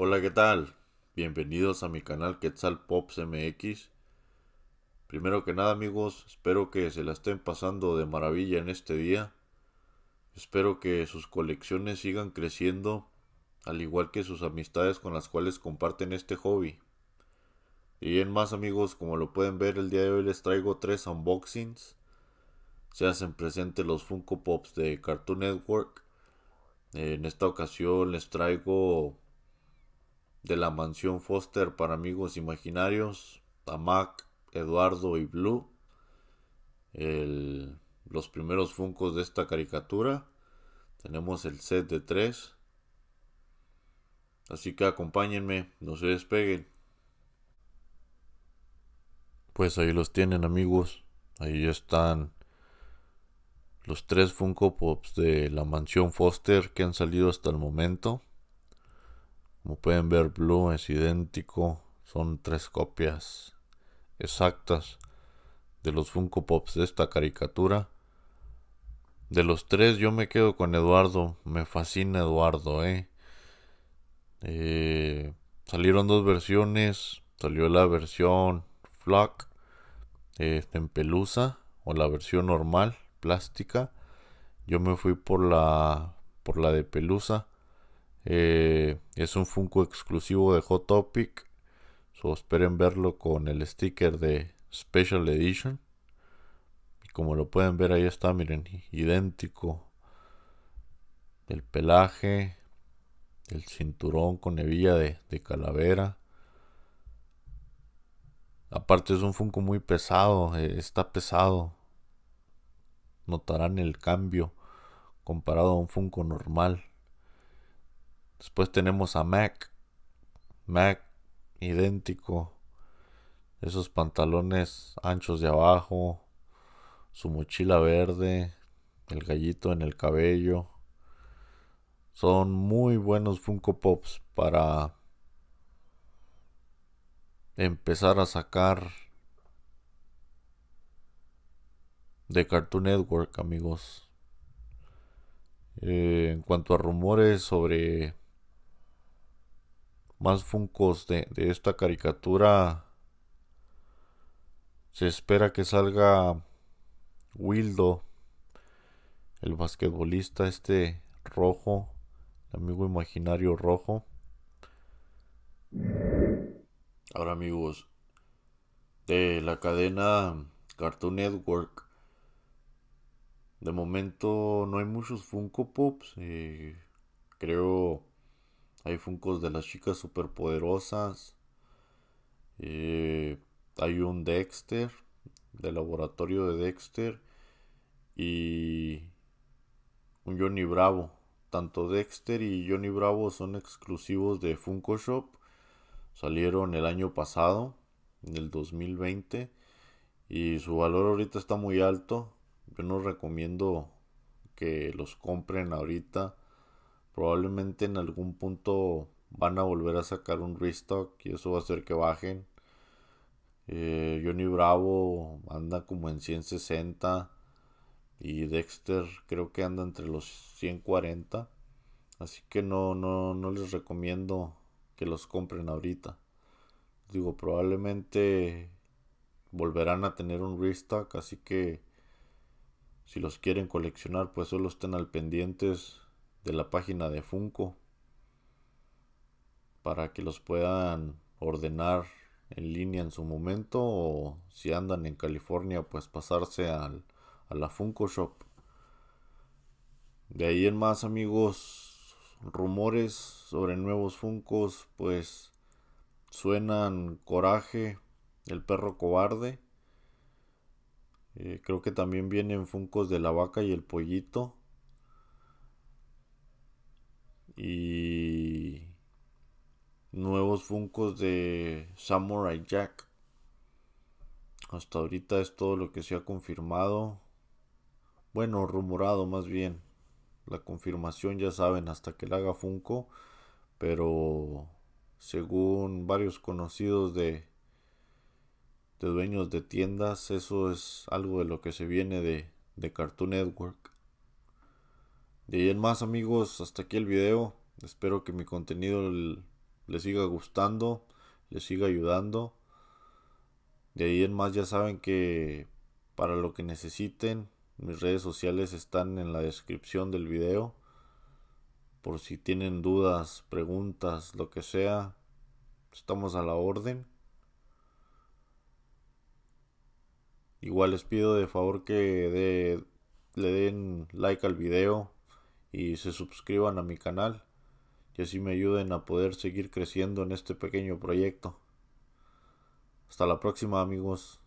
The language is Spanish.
Hola, ¿qué tal? Bienvenidos a mi canal Quetzal Pops MX. Primero que nada, amigos, espero que se la estén pasando de maravilla en este día. Espero que sus colecciones sigan creciendo, al igual que sus amistades con las cuales comparten este hobby. Y en más, amigos, como lo pueden ver, el día de hoy les traigo tres unboxings. Se hacen presentes los Funko Pops de Cartoon Network. En esta ocasión les traigo de la mansión Foster para amigos imaginarios, Mac, Eduardo y Blue, los primeros funcos de esta caricatura. Tenemos el set de tres. Así que acompáñenme, no se despeguen. Pues ahí los tienen amigos. Ahí están los tres Funko Pops de la mansión Foster que han salido hasta el momento. Como pueden ver, Blue es idéntico. Son tres copias exactas de los Funko Pops de esta caricatura. De los tres yo me quedo con Eduardo. Me fascina Eduardo, ¿eh? eh salieron dos versiones. Salió la versión Flock este, en pelusa o la versión normal, plástica. Yo me fui por la por la de pelusa. Eh, es un Funko exclusivo de Hot Topic. esperen verlo con el sticker de Special Edition. Y como lo pueden ver, ahí está, miren, idéntico. El pelaje, el cinturón con hebilla de, calavera. Aparte es un Funko muy pesado, eh, está pesado. Notarán el cambio comparado a un Funko normal. Después tenemos a Mac. Mac idéntico. Esos pantalones anchos de abajo. Su mochila verde. El gallito en el cabello. Son muy buenos Funko Pops para empezar a sacar de Cartoon Network, amigos. Eh, en cuanto a rumores sobre más funcos de, esta caricatura. Se espera que salga Wildo, el basquetbolista este rojo, el amigo imaginario rojo. Ahora amigos, de la cadena Cartoon Network. De momento no hay muchos Funko Pops. Eh, creo hay Funkos de las chicas superpoderosas. Eh, hay un Dexter, del laboratorio de Dexter. Y un Johnny Bravo. Tanto Dexter y Johnny Bravo son exclusivos de Funko Shop. Salieron el año pasado, en el 2020. Y su valor ahorita está muy alto. Yo no recomiendo que los compren ahorita Probablemente en algún punto van a volver a sacar un restock y eso va a hacer que bajen. Eh, Johnny Bravo anda como en 160 y Dexter creo que anda entre los 140. Así que no, no, no les recomiendo que los compren ahorita. Digo, probablemente volverán a tener un restock, así que si los quieren coleccionar, pues solo estén al pendientes de la página de Funko para que los puedan ordenar en línea en su momento o si andan en California pues pasarse al, a la Funko Shop. De ahí en más amigos, rumores sobre nuevos Funcos pues suenan Coraje, el perro cobarde. Eh, creo que también vienen Funkos de la vaca y el pollito y nuevos Funcos de Samurai Jack. Hasta ahorita es todo lo que se ha confirmado. Bueno, rumorado más bien. La confirmación ya saben hasta que la haga Funko. Pero según varios conocidos de, de dueños de tiendas, eso es algo de lo que se viene de, de Cartoon Network. De ahí en más amigos, hasta aquí el video. Espero que mi contenido les siga gustando, les siga ayudando. De ahí en más ya saben que para lo que necesiten, mis redes sociales están en la descripción del video. Por si tienen dudas, preguntas, lo que sea, estamos a la orden. Igual les pido de favor que le den like al video, y se suscriban a mi canal y así me ayuden a poder seguir creciendo en este pequeño proyecto. Hasta la próxima amigos.